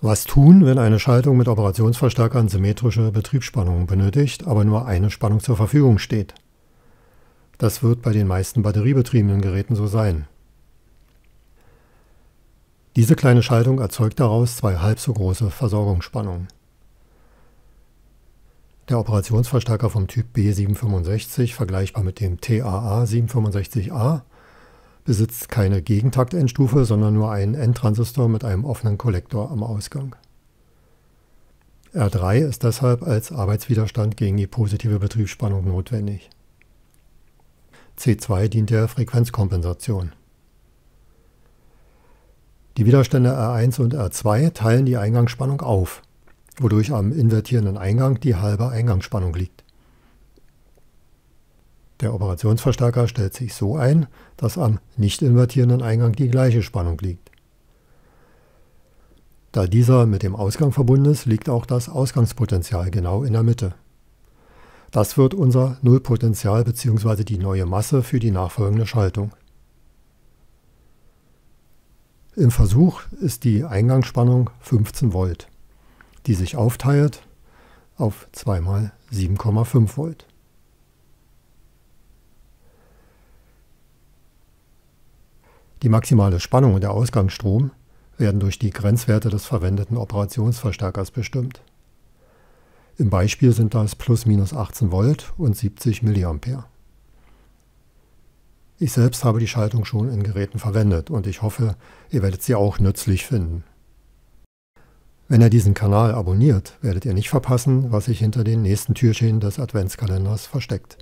Was tun, wenn eine Schaltung mit Operationsverstärkern symmetrische Betriebsspannungen benötigt, aber nur eine Spannung zur Verfügung steht? Das wird bei den meisten batteriebetriebenen Geräten so sein. Diese kleine Schaltung erzeugt daraus zwei halb so große Versorgungsspannungen. Der Operationsverstärker vom Typ B765, vergleichbar mit dem TAA 765A, besitzt keine Gegentakt-Endstufe, sondern nur einen Endtransistor mit einem offenen Kollektor am Ausgang. R3 ist deshalb als Arbeitswiderstand gegen die positive Betriebsspannung notwendig. C2 dient der Frequenzkompensation. Die Widerstände R1 und R2 teilen die Eingangsspannung auf, wodurch am invertierenden Eingang die halbe Eingangsspannung liegt. Der Operationsverstärker stellt sich so ein, dass am nicht invertierenden Eingang die gleiche Spannung liegt. Da dieser mit dem Ausgang verbunden ist, liegt auch das Ausgangspotenzial genau in der Mitte. Das wird unser Nullpotenzial bzw. die neue Masse für die nachfolgende Schaltung. Im Versuch ist die Eingangsspannung 15 Volt, die sich aufteilt auf 2 mal 7,5 Volt. Die maximale Spannung und der Ausgangsstrom werden durch die Grenzwerte des verwendeten Operationsverstärkers bestimmt. Im Beispiel sind das plus minus 18 Volt und 70 mA. Ich selbst habe die Schaltung schon in Geräten verwendet und ich hoffe, ihr werdet sie auch nützlich finden. Wenn ihr diesen Kanal abonniert, werdet ihr nicht verpassen, was sich hinter den nächsten Türchen des Adventskalenders versteckt.